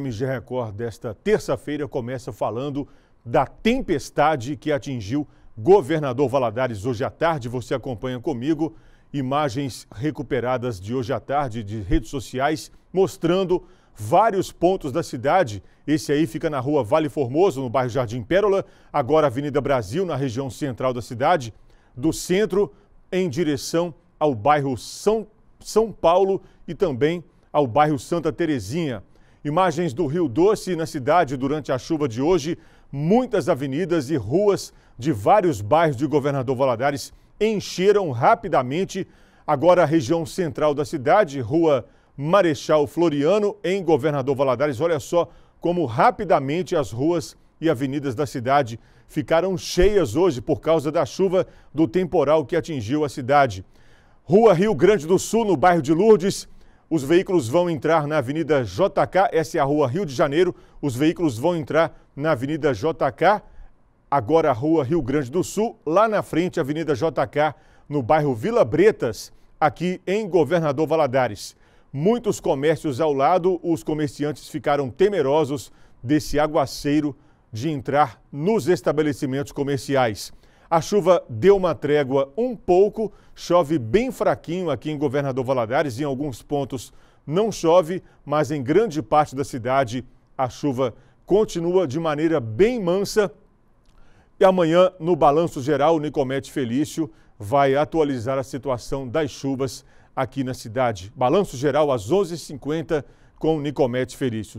MG Record desta terça-feira começa falando da tempestade que atingiu governador Valadares hoje à tarde. Você acompanha comigo imagens recuperadas de hoje à tarde de redes sociais mostrando vários pontos da cidade. Esse aí fica na rua Vale Formoso, no bairro Jardim Pérola, agora Avenida Brasil, na região central da cidade, do centro em direção ao bairro São, São Paulo e também ao bairro Santa Terezinha. Imagens do Rio Doce na cidade durante a chuva de hoje. Muitas avenidas e ruas de vários bairros de Governador Valadares encheram rapidamente. Agora a região central da cidade, Rua Marechal Floriano, em Governador Valadares. Olha só como rapidamente as ruas e avenidas da cidade ficaram cheias hoje por causa da chuva do temporal que atingiu a cidade. Rua Rio Grande do Sul, no bairro de Lourdes, os veículos vão entrar na Avenida JK, essa é a rua Rio de Janeiro. Os veículos vão entrar na Avenida JK, agora a rua Rio Grande do Sul, lá na frente, Avenida JK, no bairro Vila Bretas, aqui em Governador Valadares. Muitos comércios ao lado, os comerciantes ficaram temerosos desse aguaceiro de entrar nos estabelecimentos comerciais. A chuva deu uma trégua um pouco, chove bem fraquinho aqui em Governador Valadares, em alguns pontos não chove, mas em grande parte da cidade a chuva continua de maneira bem mansa. E amanhã, no balanço geral, o Nicomete Felício vai atualizar a situação das chuvas aqui na cidade. Balanço geral às 11h50 com o Nicomete Felício.